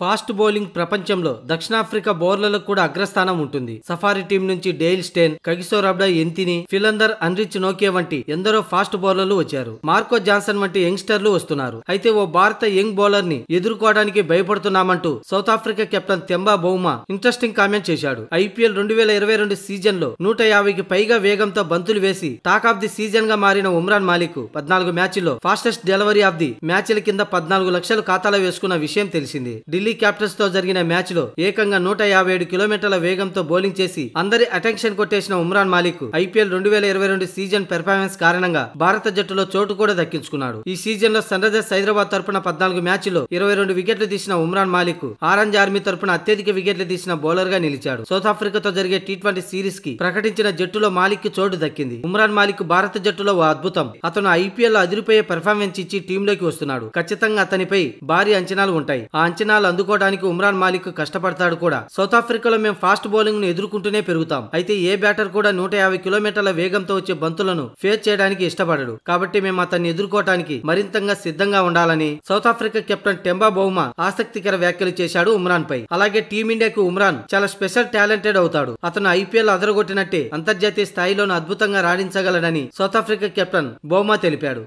fast bowling ప్రపంచంలో దక్షిణాఫ్రికా బౌలర్లకు కూడా అగ్రస్థానం ఉంటుంది సఫారీ టీం నుంచి Dale Steyn Kagiso Rabada Ntini Philander Anrich నోకే వంటి ఎందరో ఫాస్ట్ బౌలర్లు వచ్చారు మార్కో జాన్సన్ వంటి యంగ్స్టర్లు వస్తున్నారు అయితే ఓ భారత యంగ్ బౌలర్ ని ఎదుర్కోవడానికి భయపడుతున్నామంటూ South Africa captain Temba Bavuma interesting comment చేశాడు ఐపీఎల్ రెండు వేల ఇరవై రెండు సీజన్ లో నూట యాభైకి పైగా వేగంతో బంతులు వేసి టాక్ ఆఫ్ ది సీజన్ గా మారిన ఉమ్రాన్ మాలిక్ పద్నాలుగు మ్యాచ్ల్లో ఫాస్టెస్ట్ డెలివరీ ఆఫ్ ది మ్యాచ్ల కింద పద్నాలుగు లక్షలు ఖాతాలో వేసుకున్న విషయం తెలిసింది ఢిల్లీ ఢిల్లీ క్యాపిటల్స్ తో జరిగిన మ్యాచ్ లో ఏకంగా నూట యాభై ఏడు కిలోమీటర్ల వేగంతో బౌలింగ్ చేసి అందరి అటెన్షన్ కొట్టేసిన ఉమ్రాన్ మాలిక్ ఐపీఎల్ రెండు వేల ఇరవై రెండు సీజన్ పెర్ఫార్మెన్స్ కారణంగా భారత జట్టులో చోటు కూడా దక్కించుకున్నాడు ఈ సీజన్ లో సన్ రైజర్స్ హైదరాబాద్ తరపున పద్నాలుగు మ్యాచ్ ఇరవై రెండు వికెట్లు తీసిన ఉమ్రాన్ మాలిక్ ఆరెంజ్ ఆర్మీ తరపున అత్యధిక వికెట్లు తీసిన బౌలర్ గా నిలిచాడు సౌత్ ఆఫ్రికాతో జరిగే టీ ట్వంటీ సిరీస్ కి ప్రకటించిన జట్టులో మాలిక్ చోటు దక్కింది ఉమ్రాన్ మాలిక్ భారత జట్టులో ఓ అద్భుతం అతను ఐపీఎల్ లో అదిరిపోయే పెర్ఫార్మెన్స్ ఇచ్చి టీంలోకి వస్తున్నాడు ఖచ్చితంగా అతనిపై భారీ అంచనాలు ఉంటాయి ఆ అంచనాలు అందుకోవడానికి ఉమ్రాన్ మాలిక్ కష్టపడతాడు కూడా సౌత్ ఆఫ్రికాలో మేము ఫాస్ట్ బౌలింగ్ ను ఎదుర్కొంటూనే పెరుగుతాం అయితే ఏ బ్యాటర్ కూడా నూట యాభై కిలోమీటర్ల వేగంతో వచ్చే బంతులను ఫేస్ చేయడానికి ఇష్టపడడు కాబట్టి మేము అతన్ని ఎదుర్కోవటానికి మరింతంగా సిద్ధంగా ఉండాలని South Africa captain Temba Bavuma ఆసక్తికర వ్యాఖ్యలు చేశాడు ఉమ్రాన్ పై అలాగే టీమిండియాకు ఉమ్రాన్ చాలా స్పెషల్ టాలెంటెడ్ అవుతాడు అతను ఐపీఎల్ అదరగొట్టినట్టే అంతర్జాతీయ స్థాయిలోనూ అద్భుతంగా రాణించగలడని సౌత్ ఆఫ్రికా కెప్టెన్ బౌమా తెలిపాడు